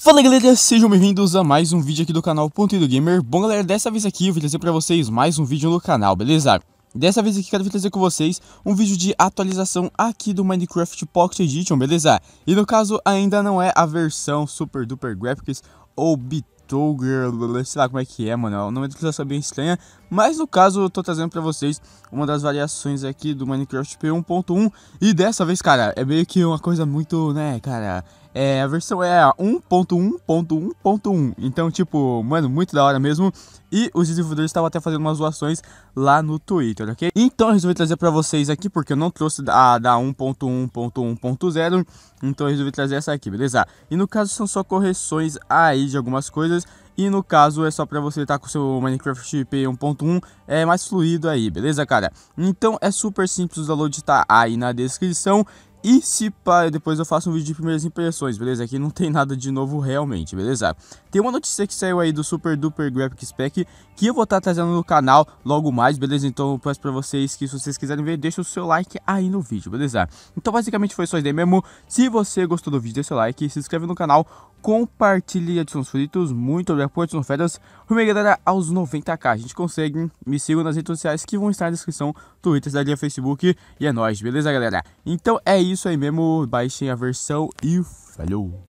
Fala galera, sejam bem-vindos a mais um vídeo aqui do canal Ponto do Gamer. Bom galera, dessa vez aqui eu vou trazer pra vocês mais um vídeo no canal, beleza? Dessa vez aqui quero trazer com vocês um vídeo de atualização aqui do Minecraft Pocket Edition, beleza? E no caso ainda não é a versão Super Duper Graphics ou Bitogger, sei lá como é que é, mano, o é nome da atualização é bem estranha, mas no caso eu tô trazendo pra vocês uma das variações aqui do Minecraft P1.1 e dessa vez, cara, é meio que uma coisa muito, né, cara, é, a versão é a 1.1.1.1. Então, tipo, mano, muito da hora mesmo. E os desenvolvedores estavam até fazendo umas zoações lá no Twitter, ok? Então eu resolvi trazer para vocês aqui, porque eu não trouxe a da 1.1.1.0. Então eu resolvi trazer essa aqui, beleza? E no caso são só correções aí de algumas coisas. E no caso é só para você estar tá com seu Minecraft p 1.1 é mais fluido aí, beleza, cara? Então é super simples, o download tá aí na descrição. E se pai, depois eu faço um vídeo de primeiras impressões, beleza? Aqui não tem nada de novo realmente, beleza? Tem uma notícia que saiu aí do Super Duper Graphics Pack que eu vou estar tá trazendo no canal logo mais, beleza? Então eu peço pra vocês que se vocês quiserem ver, deixa o seu like aí no vídeo, beleza? Então basicamente foi só isso aí mesmo. Se você gostou do vídeo, deixa o like, se inscreve no canal compartilhe Edson Fritos, muito obrigado por Edson Fedas, Rumei, galera aos 90k, a gente consegue, me sigam nas redes sociais que vão estar na descrição, Twitter, Cidadinha, Facebook, e é nóis, beleza galera? Então é isso aí mesmo, baixem a versão e falou!